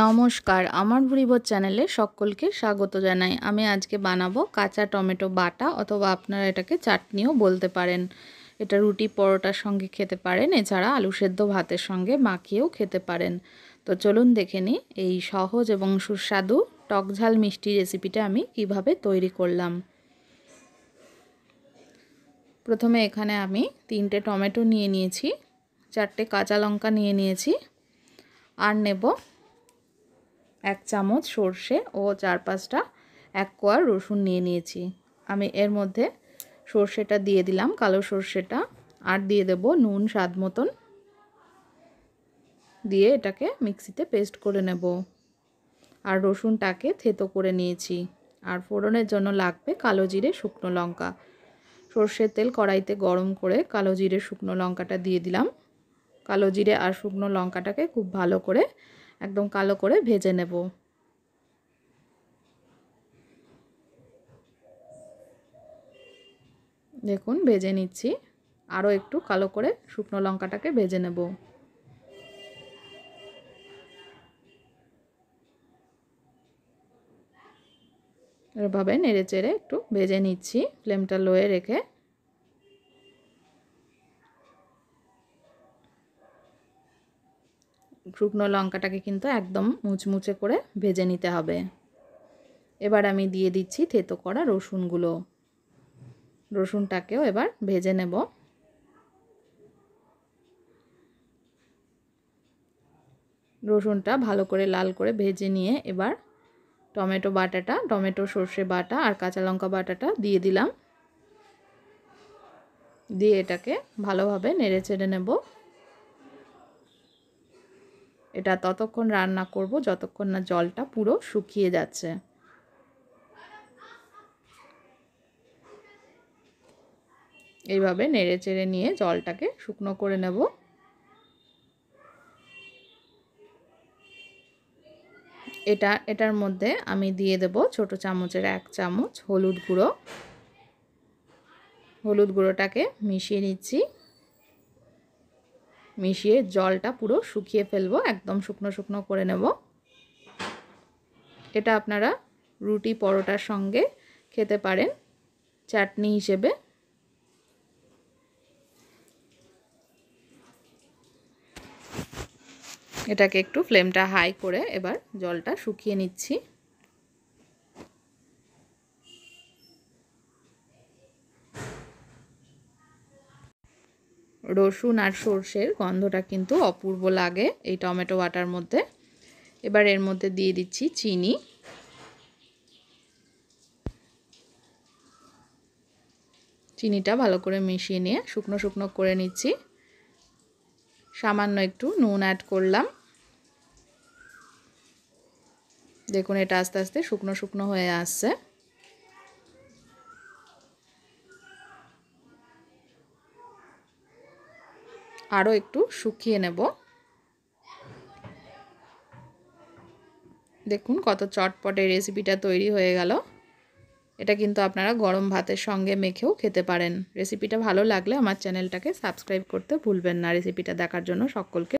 নমস্কার আমার ভুরিভোজ চ্যানেলে সকলকে স্বাগত জানাই আমি আজকে বানাবো কাঁচা টমেটো বাটা অথবা আপনারা এটাকে চাটনিও বলতে পারেন এটা রুটি পরোটার সঙ্গে খেতে পারেন এছাড়া আলু সেদ্ধ ভাতের সঙ্গে মাখিয়েও খেতে পারেন তো চলুন দেখে নিই এই সহজ এবং সুস্বাদু টকঝাল মিষ্টি রেসিপিটা আমি কিভাবে তৈরি করলাম প্রথমে এখানে আমি তিনটে টমেটো নিয়ে নিয়েছি চারটে কাঁচা লঙ্কা নিয়ে নিয়েছি আর নেব এক চামচ সর্ষে ও চার পাঁচটা এক কোয়ার রসুন নিয়ে নিয়েছি আমি এর মধ্যে সর্ষেটা দিয়ে দিলাম কালো সর্ষেটা আর দিয়ে দেব নুন স্বাদ মতন দিয়ে এটাকে মিক্সিতে পেস্ট করে নেব আর রসুনটাকে থেতো করে নিয়েছি আর ফোড়নের জন্য লাগবে কালো জিরে শুকনো লঙ্কা সর্ষের তেল কড়াইতে গরম করে কালো জিরে শুকনো লঙ্কাটা দিয়ে দিলাম কালো জিরে আর শুকনো লঙ্কাটাকে খুব ভালো করে একদম কালো করে ভেজে নেব দেখুন ভেজে নিচ্ছি আরও একটু কালো করে শুকনো লঙ্কাটাকে ভেজে নেব এভাবে নেড়ে চেড়ে একটু ভেজে নিচ্ছি ফ্লেমটা লোয়ে রেখে শুকনো লঙ্কাটাকে কিন্তু একদম মুচমুচে করে ভেজে নিতে হবে এবার আমি দিয়ে দিচ্ছি থেতো করা রসুনগুলো রসুনটাকেও এবার ভেজে নেব রসুনটা ভালো করে লাল করে ভেজে নিয়ে এবার টমেটো বাটাটা টমেটো সর্ষে বাটা আর কাঁচা লঙ্কা বাটাটা দিয়ে দিলাম দিয়ে এটাকে ভালোভাবে নেড়ে চেড়ে নেবো এটা ততক্ষণ রান্না করব যতক্ষণ না জলটা পুরো শুকিয়ে যাচ্ছে এইভাবে নেড়ে চেড়ে নিয়ে জলটাকে শুকনো করে নেব এটা এটার মধ্যে আমি দিয়ে দেব ছোট চামচের এক চামচ হলুদ গুঁড়ো হলুদ গুঁড়োটাকে মিশিয়ে নিচ্ছি মিশিয়ে জলটা পুরো শুকিয়ে ফেলবো একদম শুকনো শুকনো করে নেব এটা আপনারা রুটি পরোটার সঙ্গে খেতে পারেন চাটনি হিসেবে এটাকে একটু ফ্লেমটা হাই করে এবার জলটা শুকিয়ে নিচ্ছি রসুন আর সর্ষের গন্ধটা কিন্তু অপূর্ব লাগে এই টমেটো বাটার মধ্যে এবার এর মধ্যে দিয়ে দিচ্ছি চিনি চিনিটা ভালো করে মিশিয়ে নিয়ে শুকনো শুকনো করে নিচ্ছি সামান্য একটু নুন অ্যাড করলাম দেখুন এটা আস্তে আস্তে শুকনো শুকনো হয়ে আসছে আরও একটু শুকিয়ে নেব দেখুন কত চটপটে রেসিপিটা তৈরি হয়ে গেল এটা কিন্তু আপনারা গরম ভাতের সঙ্গে মেখেও খেতে পারেন রেসিপিটা ভালো লাগলে আমার চ্যানেলটাকে সাবস্ক্রাইব করতে ভুলবেন না রেসিপিটা দেখার জন্য সকলকে